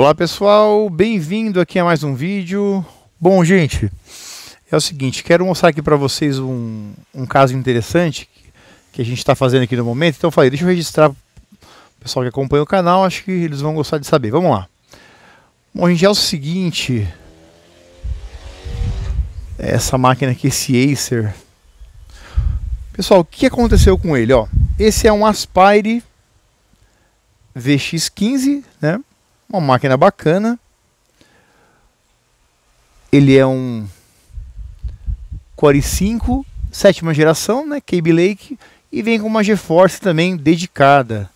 Olá pessoal, bem-vindo aqui a mais um vídeo. Bom, gente, é o seguinte, quero mostrar aqui para vocês um, um, caso interessante que a gente está fazendo aqui no momento. Então, falei, deixa eu registrar o pessoal que acompanha o canal, acho que eles vão gostar de saber. Vamos lá. Bom, gente, é o seguinte, essa máquina aqui, esse Acer. Pessoal, o que aconteceu com ele? Ó, esse é um Aspire VX15, né? Uma máquina bacana. Ele é um Core 5, sétima geração, né, Cable Lake, e vem com uma GeForce também dedicada.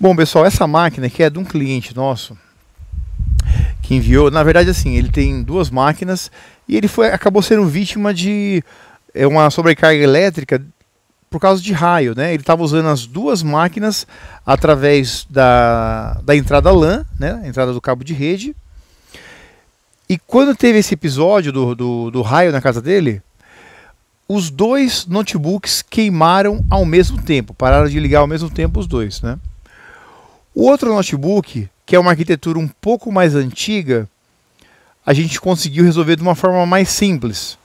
Bom, pessoal, essa máquina que é de um cliente nosso que enviou, na verdade assim, ele tem duas máquinas e ele foi acabou sendo vítima de é uma sobrecarga elétrica por causa de raio, né? Ele estava usando as duas máquinas através da, da entrada LAN, né? A entrada do cabo de rede. E quando teve esse episódio do, do, do raio na casa dele, os dois notebooks queimaram ao mesmo tempo, pararam de ligar ao mesmo tempo os dois, né? O outro notebook, que é uma arquitetura um pouco mais antiga, a gente conseguiu resolver de uma forma mais simples.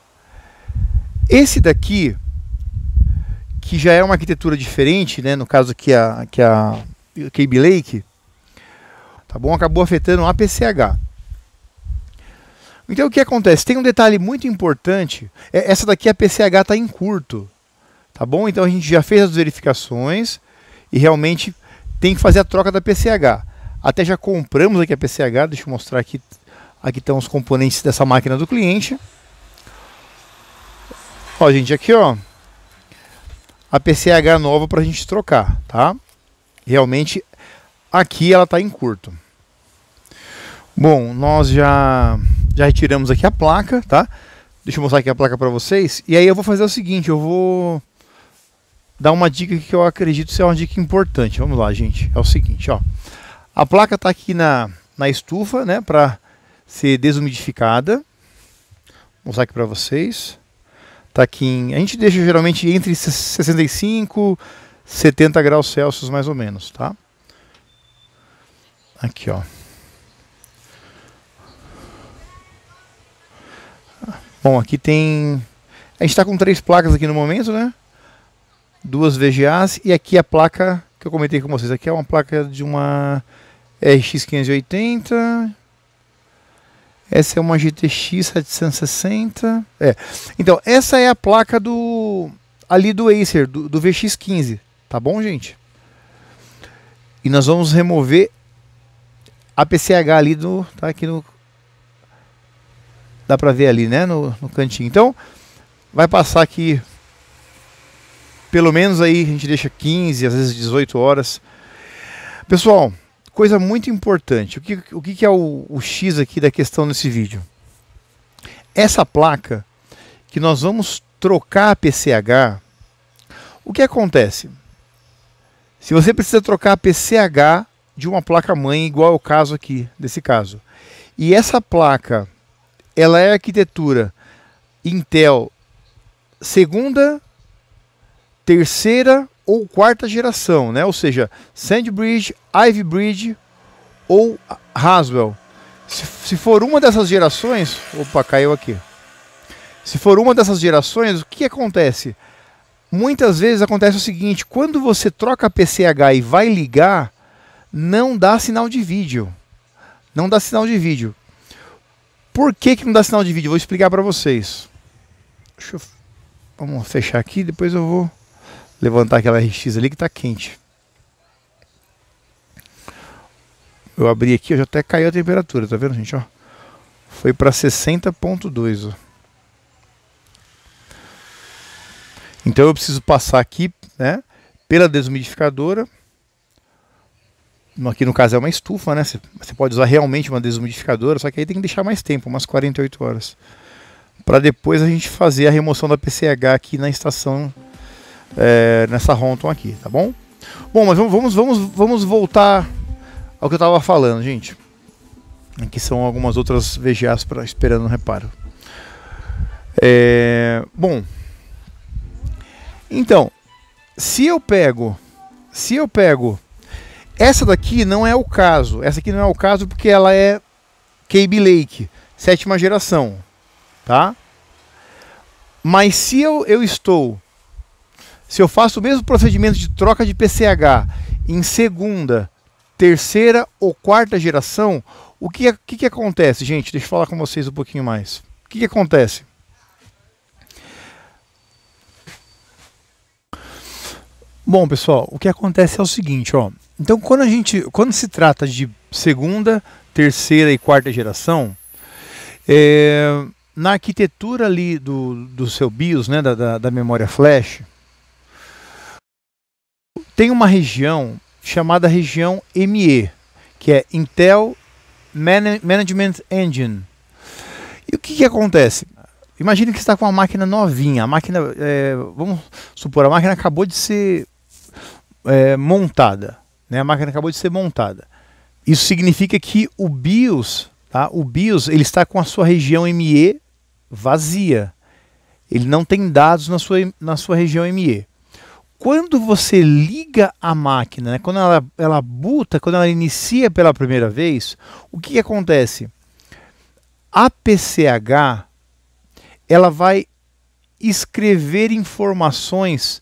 Esse daqui, que já é uma arquitetura diferente, né? No caso aqui a que a Cave Lake, tá bom? Acabou afetando a PCH. Então o que acontece? Tem um detalhe muito importante. É, essa daqui a PCH está em curto, tá bom? Então a gente já fez as verificações e realmente tem que fazer a troca da PCH. Até já compramos aqui a PCH. Deixa eu mostrar aqui. Aqui estão os componentes dessa máquina do cliente. Ó, gente, aqui ó, a PCH nova para a gente trocar, tá? Realmente aqui ela está em curto. Bom, nós já já retiramos aqui a placa, tá? Deixa eu mostrar aqui a placa para vocês. E aí eu vou fazer o seguinte, eu vou dar uma dica que eu acredito ser uma dica importante. Vamos lá, gente. É o seguinte, ó. A placa está aqui na, na estufa, né, para ser desumidificada. Vou mostrar aqui para vocês. Tá aqui em, a gente deixa geralmente entre 65 70 graus Celsius mais ou menos, tá? Aqui, ó. Bom, aqui tem a gente está com três placas aqui no momento, né? Duas VGAs e aqui a placa que eu comentei com vocês. Aqui é uma placa de uma RX 580 essa é uma GTX 760. É. Então, essa é a placa do ali do Acer, do, do VX15, tá bom, gente? E nós vamos remover a PCH ali do tá aqui no dá para ver ali, né, no, no cantinho. Então, vai passar aqui pelo menos aí a gente deixa 15, às vezes 18 horas. Pessoal, coisa muito importante. O que, o que é o, o X aqui da questão nesse vídeo? Essa placa que nós vamos trocar a PCH, o que acontece? Se você precisa trocar a PCH de uma placa-mãe, igual ao é o caso aqui, desse caso, e essa placa, ela é arquitetura Intel segunda, terceira ou quarta geração, né? Ou seja, Sandbridge, Ivy Bridge ou Haswell. Se, se for uma dessas gerações, opa, caiu aqui. Se for uma dessas gerações, o que acontece? Muitas vezes acontece o seguinte: quando você troca PCH e vai ligar, não dá sinal de vídeo. Não dá sinal de vídeo. Por que, que não dá sinal de vídeo? Vou explicar para vocês. Deixa eu... Vamos fechar aqui, depois eu vou levantar aquela RX ali que está quente. Eu abri aqui, já até caiu a temperatura, tá vendo, gente, ó? Foi para 60.2, Então eu preciso passar aqui, né, pela desumidificadora. Aqui no caso é uma estufa, né? Você pode usar realmente uma desumidificadora, só que aí tem que deixar mais tempo, umas 48 horas. Para depois a gente fazer a remoção da PCH aqui na estação é, nessa Ronton aqui, tá bom? Bom, mas vamos, vamos, vamos voltar ao que eu estava falando, gente. Aqui são algumas outras VGAs pra, esperando um reparo. É, bom, então, se eu pego, se eu pego, essa daqui não é o caso. Essa aqui não é o caso porque ela é Cable Lake, sétima geração, tá? Mas se eu, eu estou se eu faço o mesmo procedimento de troca de PCH em segunda, terceira ou quarta geração, o que, é, que, que acontece, gente? Deixa eu falar com vocês um pouquinho mais. O que, que acontece? Bom, pessoal, o que acontece é o seguinte, ó. Então, quando a gente, quando se trata de segunda, terceira e quarta geração, é, na arquitetura ali do, do seu BIOS, né, da, da, da memória flash, tem uma região chamada região ME, que é Intel Man Management Engine. E o que, que acontece? Imagine que está com uma máquina novinha, a máquina, é, vamos supor, a máquina acabou de ser é, montada, né? A máquina acabou de ser montada. Isso significa que o BIOS, tá? O BIOS ele está com a sua região ME vazia. Ele não tem dados na sua, na sua região ME quando você liga a máquina, né, quando ela, ela buta, quando ela inicia pela primeira vez, o que, que acontece? A PCH ela vai escrever informações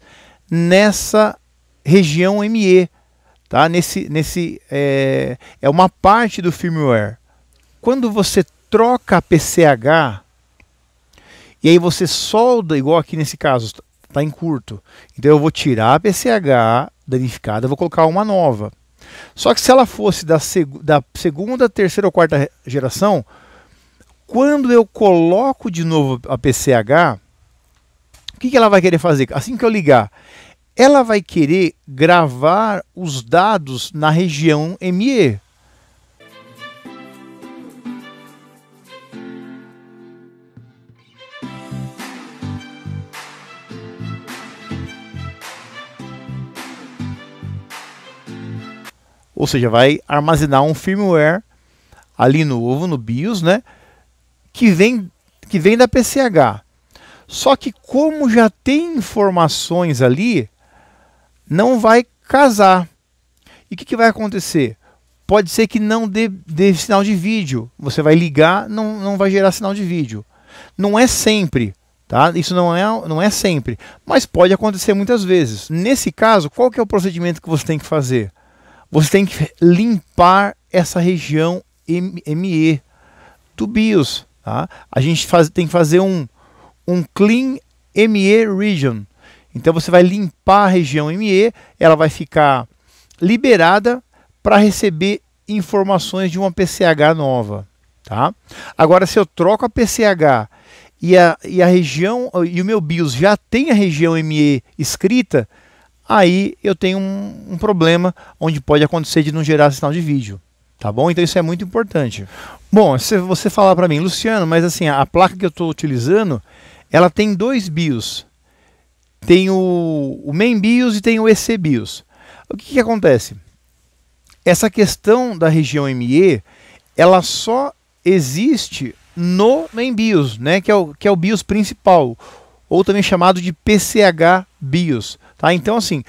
nessa região ME, tá? Nesse, nesse é, é uma parte do firmware. Quando você troca a PCH e aí você solda, igual aqui nesse caso, está em curto. Então eu vou tirar a PCH danificada, vou colocar uma nova. Só que se ela fosse da, seg da segunda, terceira ou quarta geração, quando eu coloco de novo a PCH, o que, que ela vai querer fazer? Assim que eu ligar, ela vai querer gravar os dados na região ME. ou seja, vai armazenar um firmware ali novo no BIOS, né? Que vem que vem da PCH. Só que como já tem informações ali, não vai casar. E o que, que, vai acontecer? Pode ser que não dê, dê, sinal de vídeo. Você vai ligar, não, não vai gerar sinal de vídeo. Não é sempre, tá? Isso não é, não é sempre, mas pode acontecer muitas vezes. Nesse caso, qual que é o procedimento que você tem que fazer? Você tem que limpar essa região ME do BIOS. Tá? A gente faz, tem que fazer um, um Clean ME Region. Então você vai limpar a região ME, ela vai ficar liberada para receber informações de uma PCH nova. Tá? Agora, se eu troco a PCH e a, e a região e o meu BIOS já tem a região ME escrita, aí eu tenho um, um problema onde pode acontecer de não gerar sinal de vídeo. Tá bom? Então isso é muito importante. Bom, se você falar para mim, Luciano, mas assim, a placa que eu estou utilizando, ela tem dois BIOS. Tem o, o main BIOS e tem o EC BIOS. O que, que acontece? Essa questão da região ME, ela só existe no main BIOS, né? que, é o, que é o BIOS principal, ou também chamado de PCH BIOS. Tá? Então, assim,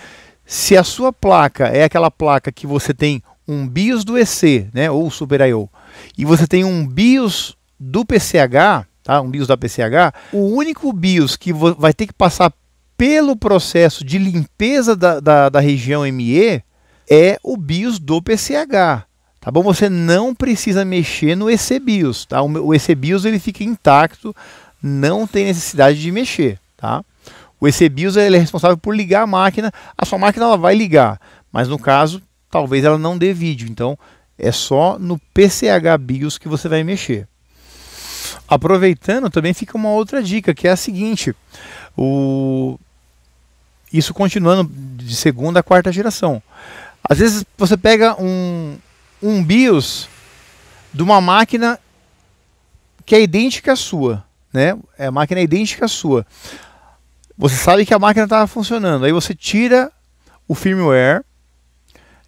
se a sua placa é aquela placa que você tem um BIOS do EC, né, ou Super I.O., e você tem um BIOS do PCH, tá, um BIOS da PCH, o único BIOS que vai ter que passar pelo processo de limpeza da, da, da região ME é o BIOS do PCH. Tá bom? Você não precisa mexer no bios tá? O EC bios ele fica intacto, não tem necessidade de mexer, tá? O ECBIOS ele é responsável por ligar a máquina, a sua máquina ela vai ligar, mas no caso, talvez ela não dê vídeo, então é só no PCH BIOS que você vai mexer. Aproveitando, também fica uma outra dica, que é a seguinte: o... isso continuando de segunda a quarta geração. Às vezes você pega um, um BIOS de uma máquina que é idêntica à sua, né? É a máquina é idêntica à sua. Você sabe que a máquina estava funcionando. Aí você tira o firmware,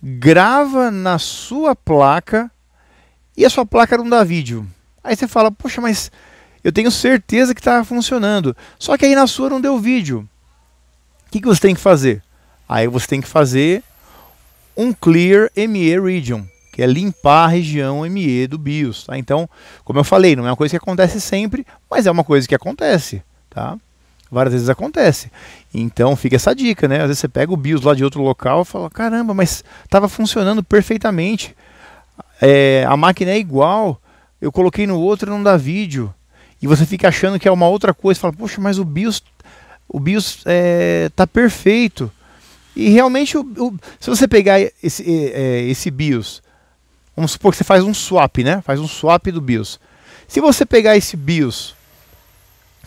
grava na sua placa e a sua placa não dá vídeo. Aí você fala, poxa, mas eu tenho certeza que estava funcionando. Só que aí na sua não deu vídeo. O que, que você tem que fazer? Aí você tem que fazer um clear ME region, que é limpar a região ME do BIOS. Tá? Então, como eu falei, não é uma coisa que acontece sempre, mas é uma coisa que acontece. Tá? Várias vezes acontece. Então fica essa dica, né? Às vezes você pega o BIOS lá de outro local e fala: caramba, mas estava funcionando perfeitamente. É, a máquina é igual. Eu coloquei no outro e não dá vídeo. E você fica achando que é uma outra coisa. Fala: poxa, mas o BIOS, o BIOS é, tá perfeito. E realmente, o, o, se você pegar esse, é, é, esse BIOS, vamos supor que você faz um swap, né? Faz um swap do BIOS. Se você pegar esse BIOS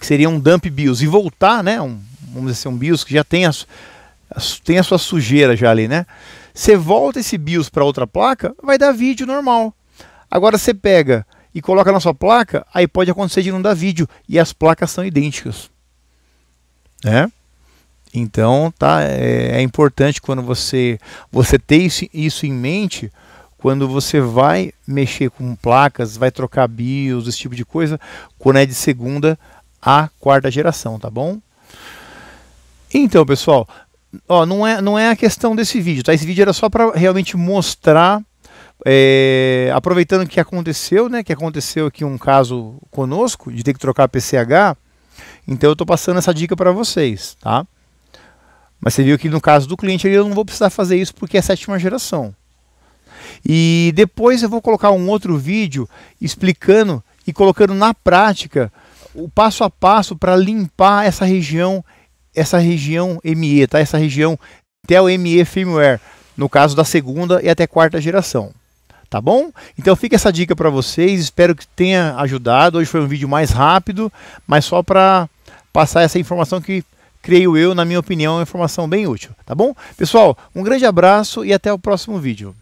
que seria um dump BIOS, e voltar, né? Um, vamos dizer assim, um BIOS que já tem a, a, tem a sua sujeira já ali, né? Você volta esse BIOS para outra placa, vai dar vídeo normal. Agora você pega e coloca na sua placa, aí pode acontecer de não dar vídeo e as placas são idênticas, né? Então tá, é, é importante quando você você ter isso, isso em mente quando você vai mexer com placas, vai trocar BIOS, esse tipo de coisa, quando é de segunda a quarta geração, tá bom? Então, pessoal, ó, não, é, não é a questão desse vídeo, tá? Esse vídeo era só para realmente mostrar, é, aproveitando que aconteceu, né? Que aconteceu aqui um caso conosco de ter que trocar PCH. Então, eu estou passando essa dica para vocês, tá? Mas você viu que no caso do cliente eu não vou precisar fazer isso porque é sétima geração. E depois eu vou colocar um outro vídeo explicando e colocando na prática o passo a passo para limpar essa região, essa região ME, tá? Essa região tel ME firmware, no caso da segunda e até quarta geração. Tá bom? Então fica essa dica para vocês, espero que tenha ajudado. Hoje foi um vídeo mais rápido, mas só para passar essa informação que creio eu, na minha opinião, é uma informação bem útil, tá bom? Pessoal, um grande abraço e até o próximo vídeo.